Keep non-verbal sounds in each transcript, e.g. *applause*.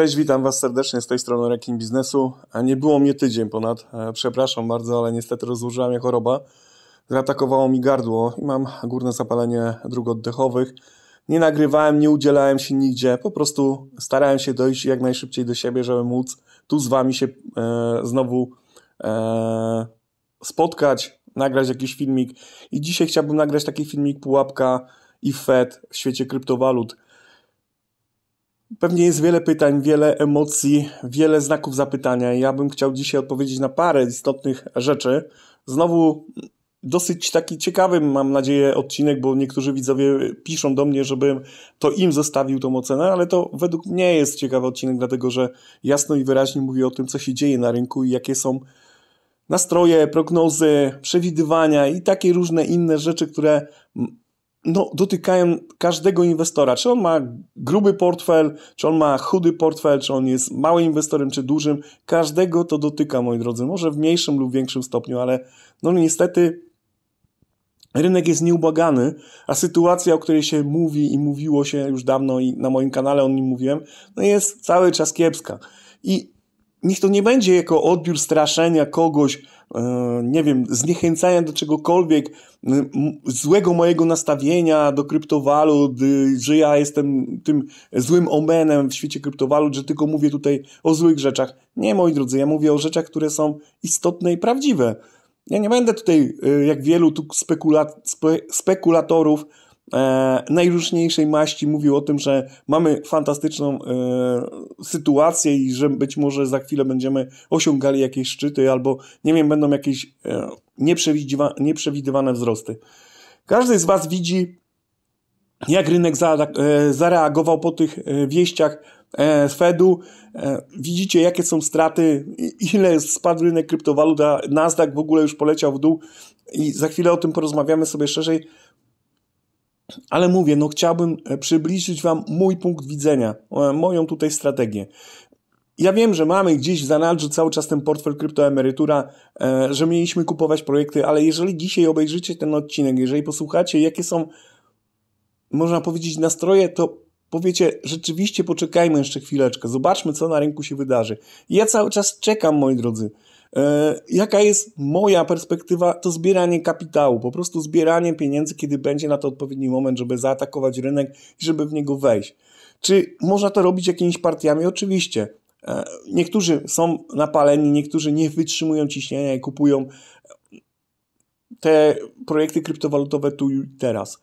Cześć, witam Was serdecznie z tej strony Rekin Biznesu. A e, nie było mnie tydzień ponad, e, przepraszam bardzo, ale niestety rozłożyła mnie choroba. Zaatakowało mi gardło i mam górne zapalenie dróg oddechowych. Nie nagrywałem, nie udzielałem się nigdzie, po prostu starałem się dojść jak najszybciej do siebie, żeby móc tu z Wami się e, znowu e, spotkać, nagrać jakiś filmik. I dzisiaj chciałbym nagrać taki filmik Pułapka i Fed w świecie kryptowalut. Pewnie jest wiele pytań, wiele emocji, wiele znaków zapytania. Ja bym chciał dzisiaj odpowiedzieć na parę istotnych rzeczy. Znowu dosyć taki ciekawy, mam nadzieję, odcinek, bo niektórzy widzowie piszą do mnie, żebym to im zostawił tą ocenę, ale to według mnie jest ciekawy odcinek, dlatego że jasno i wyraźnie mówię o tym, co się dzieje na rynku i jakie są nastroje, prognozy, przewidywania i takie różne inne rzeczy, które no, dotykają każdego inwestora. Czy on ma gruby portfel, czy on ma chudy portfel, czy on jest małym inwestorem, czy dużym. Każdego to dotyka, moi drodzy. Może w mniejszym lub większym stopniu, ale no niestety rynek jest nieubłagany, a sytuacja, o której się mówi i mówiło się już dawno i na moim kanale o nim mówiłem, no jest cały czas kiepska. I niech to nie będzie jako odbiór straszenia kogoś, E, nie wiem, zniechęcania do czegokolwiek, złego mojego nastawienia do kryptowalut, y, że ja jestem tym złym omenem w świecie kryptowalut, że tylko mówię tutaj o złych rzeczach. Nie, moi drodzy, ja mówię o rzeczach, które są istotne i prawdziwe. Ja nie będę tutaj, y, jak wielu tu spekula spe spekulatorów, e, najróżniejszej maści mówił o tym, że mamy fantastyczną e, sytuację i że być może za chwilę będziemy osiągali jakieś szczyty albo, nie wiem, będą jakieś e, nieprzewidywane wzrosty. Każdy z Was widzi, jak rynek e, zareagował po tych e, wieściach e, z Fedu. Widzicie, jakie są straty, ile spadł rynek kryptowalut, a Nasdaq w ogóle już poleciał w dół i za chwilę o tym porozmawiamy sobie szerzej. Ale mówię, no chciałbym e, przybliżyć Wam mój punkt widzenia, e, moją tutaj strategię. Ja wiem, że mamy gdzieś w zanadrzu cały czas ten portfel kryptoemerytura, e, że mieliśmy kupować projekty, ale jeżeli dzisiaj obejrzycie ten odcinek, jeżeli posłuchacie, jakie są, można powiedzieć, nastroje, to powiecie, rzeczywiście poczekajmy jeszcze chwileczkę, zobaczmy, co na rynku się wydarzy. ja cały czas czekam, moi drodzy. E, jaka jest moja perspektywa? To zbieranie kapitału, po prostu zbieranie pieniędzy, kiedy będzie na to odpowiedni moment, żeby zaatakować rynek i żeby w niego wejść. Czy można to robić jakimiś partiami? Oczywiście. E, niektórzy są napaleni, niektórzy nie wytrzymują ciśnienia i kupują te projekty kryptowalutowe tu i teraz.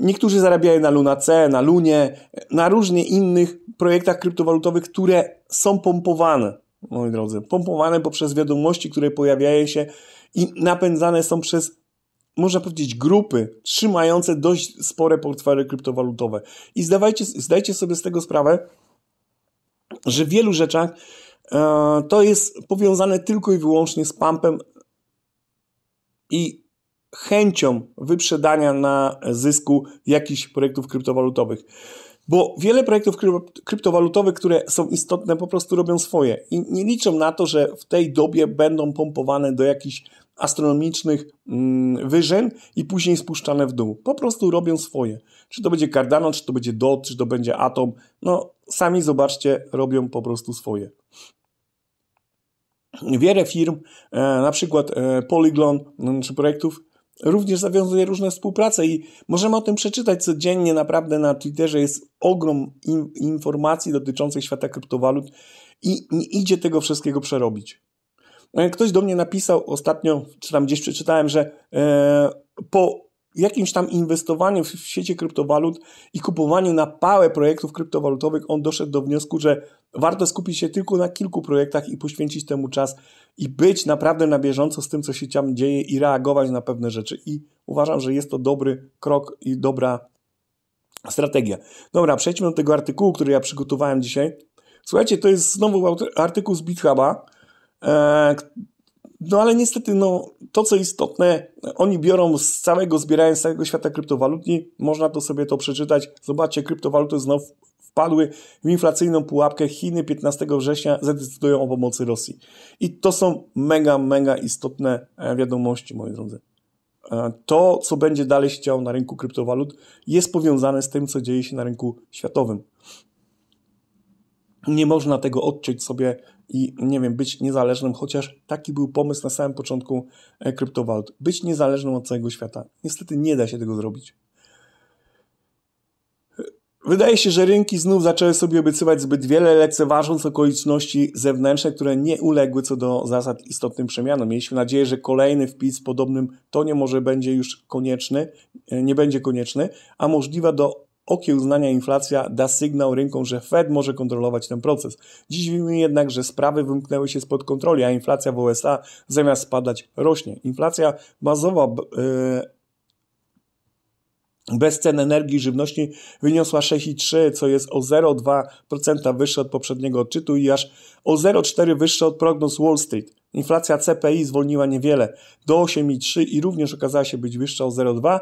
Niektórzy zarabiają na Luna C, na Lunie, na różnie innych projektach kryptowalutowych, które są pompowane moi drodzy, pompowane poprzez wiadomości, które pojawiają się i napędzane są przez można powiedzieć, grupy trzymające dość spore portfele kryptowalutowe. I zdawajcie, zdajcie sobie z tego sprawę, że w wielu rzeczach e, to jest powiązane tylko i wyłącznie z pumpem i chęcią wyprzedania na zysku jakichś projektów kryptowalutowych. Bo wiele projektów kryptowalutowych, które są istotne, po prostu robią swoje i nie liczą na to, że w tej dobie będą pompowane do jakichś astronomicznych mm, wyżyn i później spuszczane w dół. Po prostu robią swoje. Czy to będzie Cardano, czy to będzie DOT, czy to będzie Atom. No, sami zobaczcie, robią po prostu swoje. Wiele firm, e, na przykład e, Polyglon, no, czy znaczy projektów, również zawiązuje różne współprace i możemy o tym przeczytać codziennie. Naprawdę na Twitterze jest ogrom in informacji dotyczących świata kryptowalut i nie idzie tego wszystkiego przerobić. E, ktoś do mnie napisał ostatnio, czy tam gdzieś przeczytałem, że e, po jakimś tam inwestowaniem w, w sieci kryptowalut i kupowaniu na pałę projektów kryptowalutowych, on doszedł do wniosku, że warto skupić się tylko na kilku projektach i poświęcić temu czas i być naprawdę na bieżąco z tym, co się tam dzieje i reagować na pewne rzeczy. I uważam, że jest to dobry krok i dobra strategia. Dobra, przejdźmy do tego artykułu, który ja przygotowałem dzisiaj. Słuchajcie, to jest znowu artykuł z BitHuba, e, no ale niestety, no, to co istotne, oni biorą z całego, zbierają z całego świata kryptowalutni, można to sobie to przeczytać. Zobaczcie, kryptowaluty znowu wpadły w inflacyjną pułapkę. Chiny 15 września zadecydują o pomocy Rosji. I to są mega, mega istotne e, wiadomości, moi drodzy. E, to, co będzie dalej się działo na rynku kryptowalut, jest powiązane z tym, co dzieje się na rynku światowym. Nie można tego odciąć sobie i nie wiem, być niezależnym, chociaż taki był pomysł na samym początku kryptowalut. E, być niezależnym od całego świata. Niestety nie da się tego zrobić. Wydaje się, że rynki znów zaczęły sobie obiecywać zbyt wiele, lekceważąc okoliczności zewnętrzne, które nie uległy co do zasad istotnym przemianom. Mieliśmy nadzieję, że kolejny wpis w podobnym tonie może będzie już konieczny, e, nie będzie konieczny, a możliwa do okiełznania inflacja da sygnał rynkom, że Fed może kontrolować ten proces. Dziś widzimy jednak, że sprawy wymknęły się spod kontroli, a inflacja w USA zamiast spadać rośnie. Inflacja bazowa yy, bez cen energii i żywności wyniosła 6,3, co jest o 0,2% wyższe od poprzedniego odczytu i aż o 0,4 wyższe od prognoz Wall Street. Inflacja CPI zwolniła niewiele do 8,3 i również okazała się być wyższa o 0,2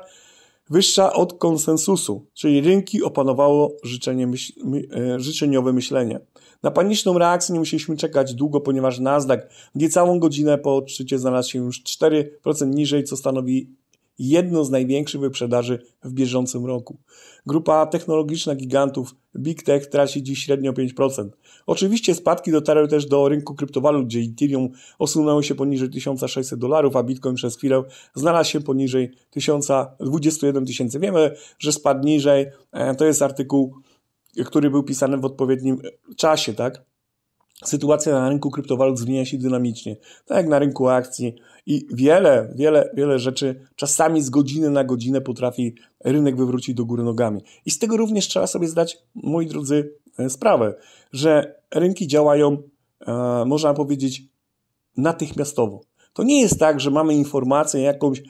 wyższa od konsensusu, czyli rynki opanowało życzenie myśl, my, e, życzeniowe myślenie. Na paniczną reakcję nie musieliśmy czekać długo, ponieważ Nasdaq niecałą godzinę po odczycie znalazł się już 4% niżej, co stanowi jedno z największych wyprzedaży w bieżącym roku. Grupa technologiczna gigantów Big Tech traci dziś średnio 5%. Oczywiście spadki dotarły też do rynku kryptowalut, gdzie Ethereum osunęło się poniżej 1600 dolarów, a Bitcoin przez chwilę znalazł się poniżej 1000, tysięcy. Wiemy, że spadł niżej. E, to jest artykuł, który był pisany w odpowiednim czasie, tak? Sytuacja na rynku kryptowalut zmienia się dynamicznie, tak jak na rynku akcji i wiele, wiele, wiele rzeczy czasami z godziny na godzinę potrafi rynek wywrócić do góry nogami. I z tego również trzeba sobie zdać, moi drodzy, e, sprawę, że rynki działają, e, można powiedzieć, natychmiastowo. To nie jest tak, że mamy informację jakąś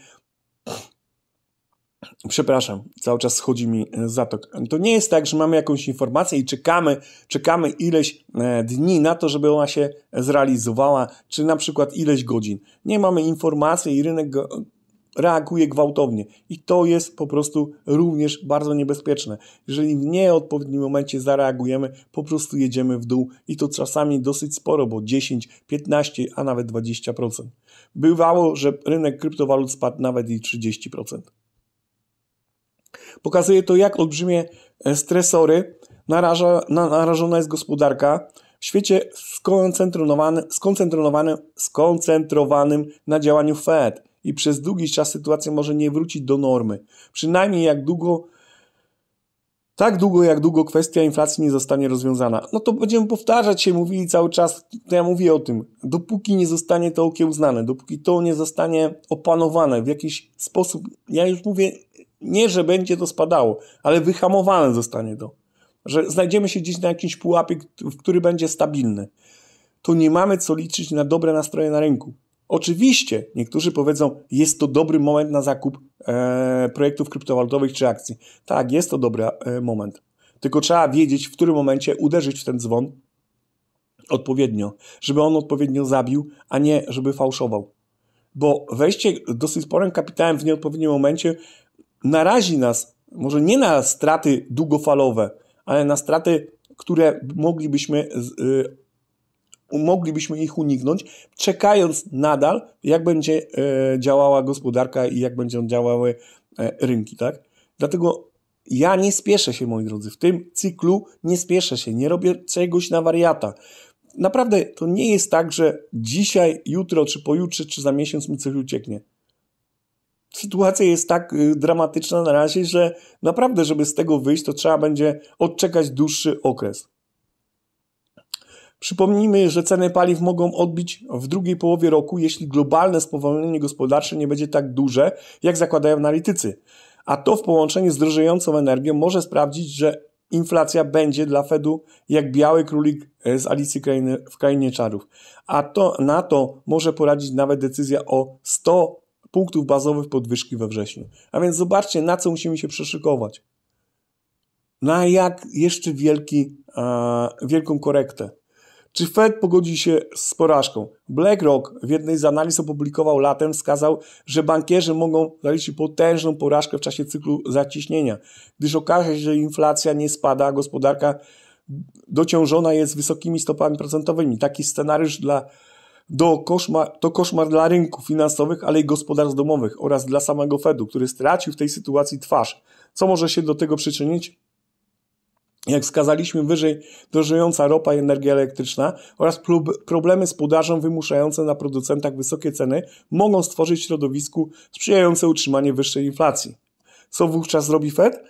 Przepraszam, cały czas schodzi mi e, zatok. To nie jest tak, że mamy jakąś informację i czekamy, czekamy ileś e, dni na to, żeby ona się zrealizowała, czy na przykład ileś godzin. Nie mamy informacji i rynek reaguje gwałtownie. I to jest po prostu również bardzo niebezpieczne. Jeżeli w nieodpowiednim momencie zareagujemy, po prostu jedziemy w dół i to czasami dosyć sporo, bo 10, 15, a nawet 20%. Bywało, że rynek kryptowalut spadł nawet i 30%. Pokazuje to, jak olbrzymie e, stresory naraża, narażona jest gospodarka w świecie skoncentrowanym, skoncentrowanym, skoncentrowanym na działaniu Fed i przez długi czas sytuacja może nie wrócić do normy. Przynajmniej jak długo tak długo, jak długo kwestia inflacji nie zostanie rozwiązana. No to będziemy powtarzać się, mówili cały czas, to ja mówię o tym, dopóki nie zostanie to okiełznane, dopóki to nie zostanie opanowane w jakiś sposób, ja już mówię nie, że będzie to spadało, ale wyhamowane zostanie to. Że znajdziemy się gdzieś na jakimś pułapie, który będzie stabilny. Tu nie mamy co liczyć na dobre nastroje na rynku. Oczywiście niektórzy powiedzą, jest to dobry moment na zakup e, projektów kryptowalutowych czy akcji. Tak, jest to dobry e, moment. Tylko trzeba wiedzieć, w którym momencie uderzyć w ten dzwon odpowiednio, żeby on odpowiednio zabił, a nie żeby fałszował. Bo wejście dosyć sporym kapitałem w nieodpowiednim momencie narazi nas może nie na straty długofalowe, ale na straty, które moglibyśmy, y, moglibyśmy ich uniknąć, czekając nadal, jak będzie e, działała gospodarka i jak będą działały e, rynki. Tak? Dlatego ja nie spieszę się, moi drodzy, w tym cyklu nie spieszę się, nie robię czegoś na wariata. Naprawdę to nie jest tak, że dzisiaj, jutro, czy pojutrze, czy za miesiąc mi coś ucieknie sytuacja jest tak y, dramatyczna na razie, że naprawdę, żeby z tego wyjść, to trzeba będzie odczekać dłuższy okres. Przypomnijmy, że ceny paliw mogą odbić w drugiej połowie roku, jeśli globalne spowolnienie gospodarcze nie będzie tak duże, jak zakładają analitycy. A to w połączeniu z drożejącą energią może sprawdzić, że inflacja będzie dla Fedu jak biały królik e, z Alicji Krainy, w Krainie Czarów. A to, na to może poradzić nawet decyzja o 100 punktów bazowych podwyżki we wrześniu. A więc zobaczcie, na co musimy się przeszykować. Na jak jeszcze wielki, e, wielką korektę. Czy Fed pogodzi się z porażką? BlackRock w jednej z analiz opublikował latem, wskazał, że bankierzy mogą zaliczyć potężną porażkę w czasie cyklu zaciśnienia, gdyż okaże się, że inflacja nie spada, a gospodarka dociążona jest wysokimi stopami procentowymi. Taki scenariusz dla do koszmar, to koszmar dla rynków finansowych, ale i gospodarstw domowych oraz dla samego Fedu, który stracił w tej sytuacji twarz. Co może się do tego przyczynić? Jak wskazaliśmy wyżej, drożejąca ropa i energia elektryczna oraz problemy z podażą wymuszające na producentach wysokie ceny mogą stworzyć środowisku sprzyjające utrzymanie wyższej inflacji. Co wówczas robi Fed?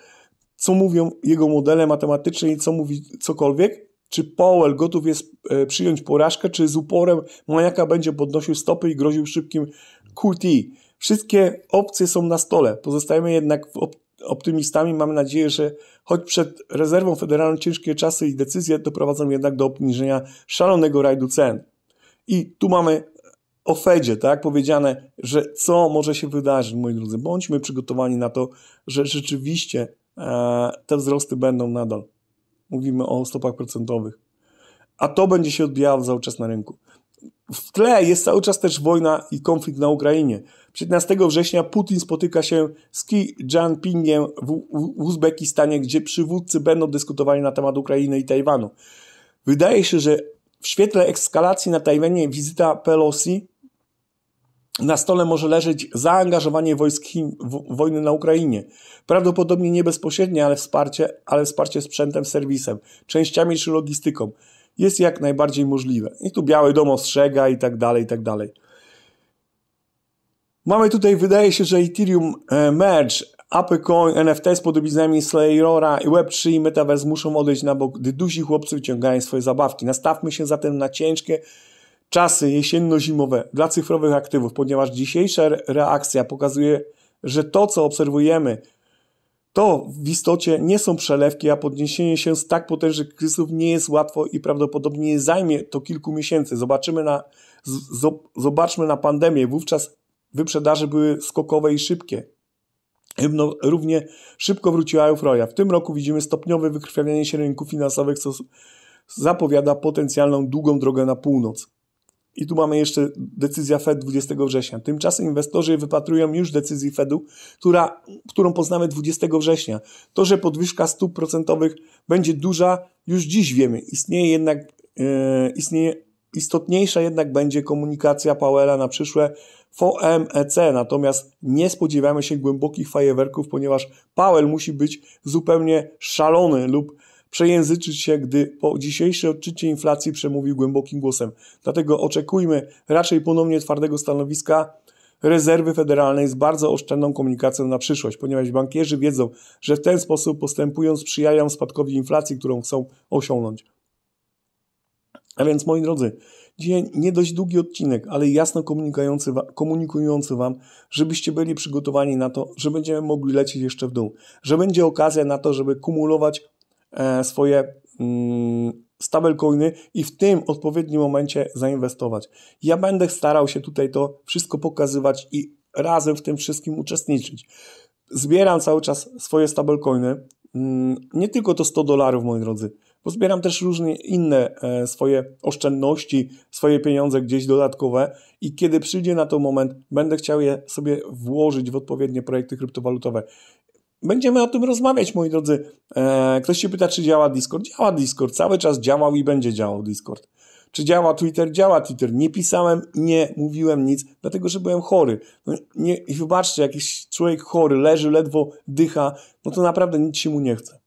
Co mówią jego modele matematyczne i co mówi cokolwiek? czy Powell gotów jest e, przyjąć porażkę, czy z uporem Maniaka będzie podnosił stopy i groził szybkim QT. Wszystkie opcje są na stole. Pozostajemy jednak optymistami. Mamy nadzieję, że choć przed rezerwą federalną ciężkie czasy i decyzje doprowadzą jednak do obniżenia szalonego rajdu cen. I tu mamy e, o Fedzie, tak, powiedziane, że co może się wydarzyć, moi drodzy. Bądźmy przygotowani na to, że rzeczywiście e, te wzrosty będą nadal. Mówimy o stopach procentowych. A to będzie się odbijało cały czas na rynku. W tle jest cały czas też wojna i konflikt na Ukrainie. 15 września Putin spotyka się z Xi Jinpingiem w, Uzbekistanie, gdzie przywódcy będą dyskutowali na temat Ukrainy i Tajwanu. Wydaje się, że w świetle ekskalacji na Tajwanie wizyta Pelosi na stole może leżeć zaangażowanie wojsk Chin w wojnę na Ukrainie. Prawdopodobnie nie bezpośrednie, ale wsparcie, ale wsparcie sprzętem, serwisem, częściami czy logistyką. Jest jak najbardziej możliwe. I tu Biały Dom ostrzega i tak dalej, i tak dalej. Mamy tutaj, wydaje się, że Ethereum e, Merge, ApeCoin, NFT z podobiznami Slayerora i Web3 i Metaverse muszą odejść na bok, gdy duzi chłopcy wyciągają swoje zabawki. Nastawmy się zatem na ciężkie czasy jesienno-zimowe dla cyfrowych aktywów, ponieważ dzisiejsza reakcja pokazuje, że to, co obserwujemy, to w istocie nie są przelewki, a podniesienie się z tak potężnych kryzysów nie jest łatwo i prawdopodobnie zajmie to kilku miesięcy. Zobaczymy na, zobaczmy na pandemię. Wówczas wyprzedaże były skokowe i szybkie. Równie szybko wróciła euforia. W tym roku widzimy stopniowe wykrwawianie się rynków finansowych, co zapowiada potencjalną długą drogę na północ. I tu mamy jeszcze decyzja Fed 20 września. Tymczasem inwestorzy wypatrują już decyzji Fedu, która, którą poznamy 20 września. To, że podwyżka stóp procentowych będzie duża, już dziś wiemy. Istnieje jednak, e, istnieje, istotniejsza jednak będzie komunikacja Powella na przyszłe FOMEC, natomiast nie spodziewamy się głębokich fajerwerków, ponieważ Powell musi być zupełnie szalony lub przejęzyczyć się, gdy po dzisiejszym odczycie inflacji przemówił głębokim głosem. Dlatego oczekujmy raczej ponownie twardego stanowiska rezerwy federalnej z bardzo oszczędną komunikacją na przyszłość, ponieważ bankierzy wiedzą, że w ten sposób postępując sprzyjają spadkowi inflacji, którą chcą osiągnąć. A więc moi drodzy, dzisiaj nie dość długi odcinek, ale jasno komunikujący, komunikujący Wam, żebyście byli przygotowani na to, że będziemy mogli lecieć jeszcze w dół, że będzie okazja na to, żeby kumulować E, swoje mm, stablecoiny i w tym odpowiednim momencie zainwestować. Ja będę starał się tutaj to wszystko pokazywać i razem w tym wszystkim uczestniczyć. Zbieram cały czas swoje stablecoiny, mm, nie tylko to 100 dolarów, moi drodzy, bo zbieram też różne inne e, swoje oszczędności, swoje pieniądze gdzieś dodatkowe i kiedy przyjdzie na to moment, będę chciał je sobie włożyć w odpowiednie projekty kryptowalutowe. Będziemy o tym rozmawiać, moi drodzy. E, ktoś się pyta, czy działa Discord? Działa Discord, cały czas działał i będzie działał Discord. Czy działa Twitter? Działa Twitter. Nie pisałem, nie mówiłem nic, dlatego że byłem chory. No, nie, I wybaczcie, jakiś człowiek chory leży, ledwo dycha, no to naprawdę nic się mu nie chce.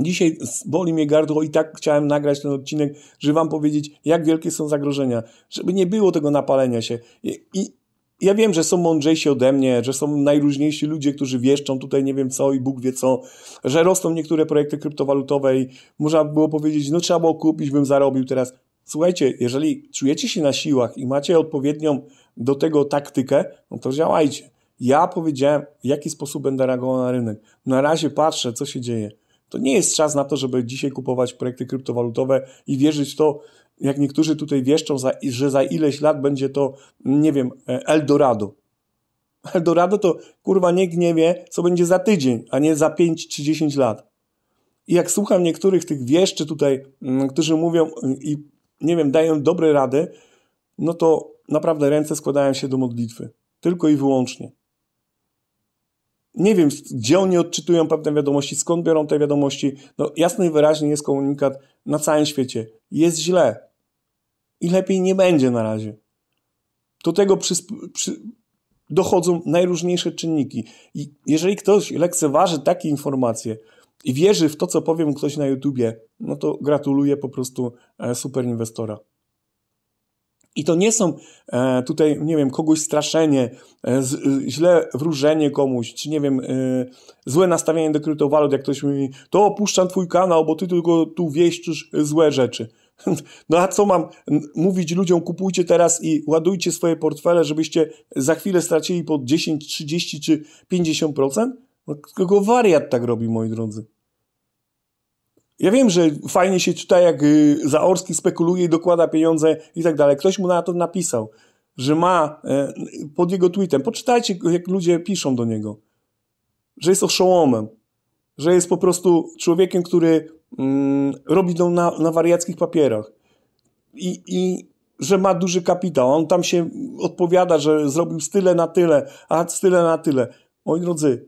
Dzisiaj boli mnie gardło i tak chciałem nagrać ten odcinek, żeby wam powiedzieć, jak wielkie są zagrożenia, żeby nie było tego napalenia się. I, i ja wiem, że są mądrzejsi ode mnie, że są najróżniejsi ludzie, którzy wieszczą tutaj nie wiem co i Bóg wie co, że rosną niektóre projekty kryptowalutowe i można było powiedzieć, no trzeba było kupić, bym zarobił teraz. Słuchajcie, jeżeli czujecie się na siłach i macie odpowiednią do tego taktykę, no to działajcie. Ja powiedziałem, w jaki sposób będę reagował na rynek. Na razie patrzę, co się dzieje. To nie jest czas na to, żeby dzisiaj kupować projekty kryptowalutowe i wierzyć w to, jak niektórzy tutaj wieszczą, że za ileś lat będzie to, nie wiem, e, Eldorado. Eldorado to kurwa nikt nie wie, co będzie za tydzień, a nie za 5 czy 10 lat. I jak słucham niektórych tych wieszczy tutaj, mm, którzy mówią mm, i nie wiem, dają dobre rady, no to naprawdę ręce składają się do modlitwy. Tylko i wyłącznie nie wiem, gdzie oni odczytują pewne wiadomości, skąd biorą te wiadomości. No, jasno i wyraźnie jest komunikat na całym świecie. Jest źle. I lepiej nie będzie na razie. Do tego przy, przy, dochodzą najróżniejsze czynniki. I jeżeli ktoś lekceważy takie informacje i wierzy w to, co powiem ktoś na YouTubie, no to gratuluję po prostu e, super inwestora. I to nie są e, tutaj, nie wiem, kogoś straszenie, e, z, e, źle wróżenie komuś, czy nie wiem, e, złe nastawienie do kryptowalut, jak ktoś mówi, to opuszczam twój kanał, bo ty tylko tu wieścisz e, złe rzeczy. *laughs* No a co mam mówić ludziom, kupujcie teraz i ładujcie swoje portfele, żebyście za chwilę stracili po 10, 30 czy 50%? No, tylko wariat tak robi, moi drodzy. Ja wiem, że fajnie się czyta, jak y, Zaorski spekuluje i dokłada pieniądze i tak dalej. Ktoś mu na to napisał, że ma e, pod jego tweetem, poczytajcie, jak ludzie piszą do niego, że jest oszołomem, że jest po prostu człowiekiem, który mm, robi to na, na wariackich papierach. I, I że ma duży kapitał. On tam się odpowiada, że zrobił z tyle na tyle, a z tyle na tyle. Moi drodzy,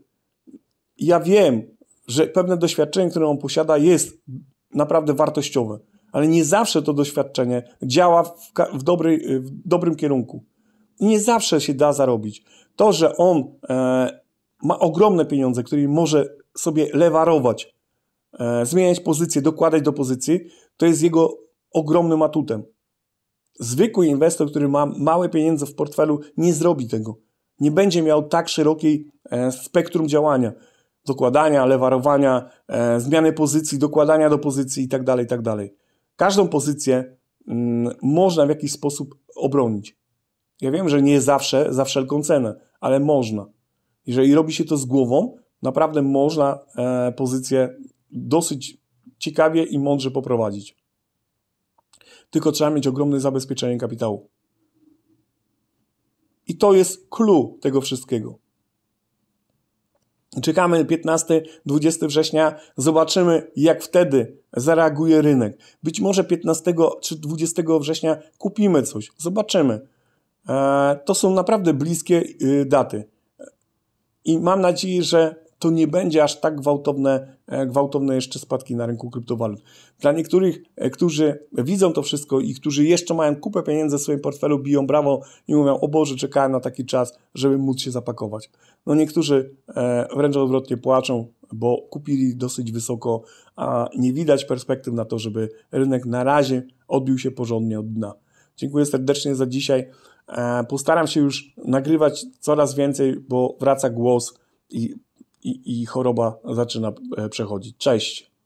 ja wiem, że pewne doświadczenie, które on posiada, jest naprawdę wartościowe, ale nie zawsze to doświadczenie działa w, w, dobry, y, w dobrym kierunku. I nie zawsze się da zarobić. To, że on e, ma ogromne pieniądze, które może sobie lewarować, e, zmieniać pozycję, dokładać do pozycji, to jest jego ogromnym atutem. Zwykły inwestor, który ma małe pieniądze w portfelu, nie zrobi tego. Nie będzie miał tak szerokiej e, spektrum działania dokładania, lewarowania, e, zmiany pozycji, dokładania do pozycji itd., tak itd. Tak Każdą pozycję mm, można w jakiś sposób obronić. Ja wiem, że nie zawsze, za wszelką cenę, ale można. Jeżeli robi się to z głową, naprawdę można e, pozycję dosyć ciekawie i mądrze poprowadzić. Tylko trzeba mieć ogromne zabezpieczenie kapitału. I to jest clue tego wszystkiego. Czekamy 15-20 września, zobaczymy jak wtedy zareaguje rynek. Być może 15 czy 20 września kupimy coś, zobaczymy. E, to są naprawdę bliskie y, daty. I mam nadzieję, że to nie będzie aż tak gwałtowne, e, gwałtowne jeszcze spadki na rynku kryptowalut. Dla niektórych, e, którzy widzą to wszystko i którzy jeszcze mają kupę pieniędzy w swoim portfelu, biją brawo i mówią, o Boże, czekałem na taki czas, żeby móc się zapakować. No niektórzy e, wręcz odwrotnie płaczą, bo kupili dosyć wysoko, a nie widać perspektyw na to, żeby rynek na razie odbił się porządnie od dna. Dziękuję serdecznie za dzisiaj. Postaram się już nagrywać coraz więcej, bo wraca głos i i, i choroba zaczyna e, przechodzić. Cześć.